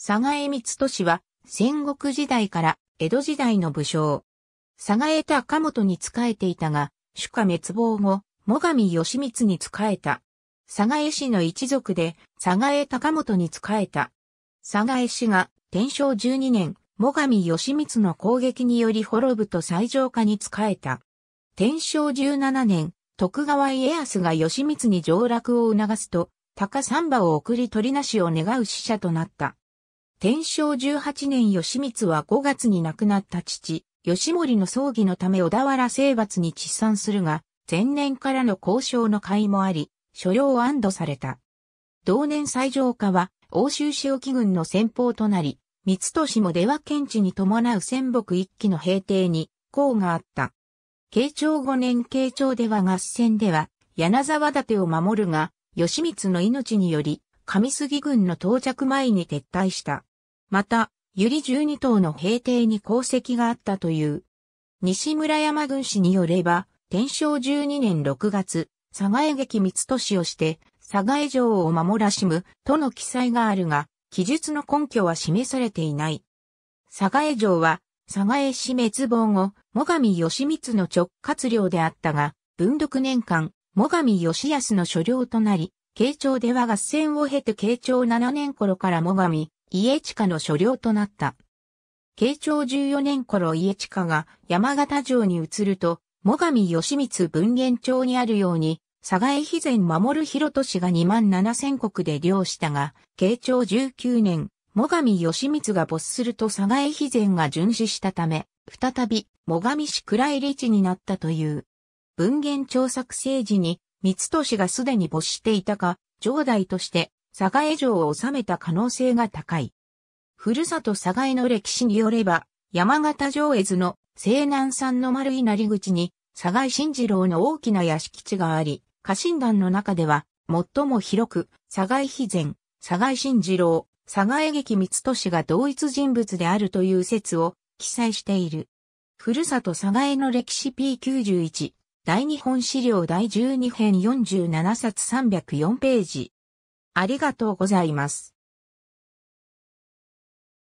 佐賀江光市は、戦国時代から江戸時代の武将。佐賀江高本に仕えていたが、主家滅亡後、最上義光に仕えた。佐賀江氏の一族で、佐賀江高本に仕えた。佐賀江氏が、天正12年、最上義光の攻撃により滅ぶと最上化に仕えた。天正17年、徳川家康が義光に上洛を促すと、高三馬を送り取りなしを願う使者となった。天正十八年義光は5月に亡くなった父、吉森の葬儀のため小田原征伐に治産するが、前年からの交渉の会もあり、所領を安堵された。同年最上下は、欧州市沖軍の先方となり、三利も出羽県知に伴う戦北一騎の平定に、功があった。慶長5年慶長では合戦では、柳沢立を守るが、義光の命により、上杉軍の到着前に撤退した。また、百合十二島の平定に功績があったという。西村山軍師によれば、天正十二年六月、佐賀江劇三利をして、佐賀江城を守らしむ、との記載があるが、記述の根拠は示されていない。佐賀江城は、佐賀江市滅亡後、最上義光の直轄領であったが、文禄年間、最上義康の所領となり、慶長では合戦を経て慶長7年頃から最上、家近の所領となった。慶長14年頃家近が山形城に移ると、最上義光文元町にあるように、佐賀江肥前守広都市が2万7千国で領したが、慶長19年、最上義光が没すると佐賀江肥前が巡視したため、再び、最上市暗い理地になったという。文元調作政治に、三利がすでに没していたか、城代として、佐賀江城を治めた可能性が高い。ふるさと佐賀江の歴史によれば、山形上越の西南山の丸いなり口に、佐賀井新次郎の大きな屋敷地があり、家臣団の中では、最も広く、佐賀井肥前、佐賀井新次郎、佐賀江劇三市が同一人物であるという説を記載している。ふるさと佐賀江の歴史 P91、大日本資料第12編47冊304ページ。ありがとうございます。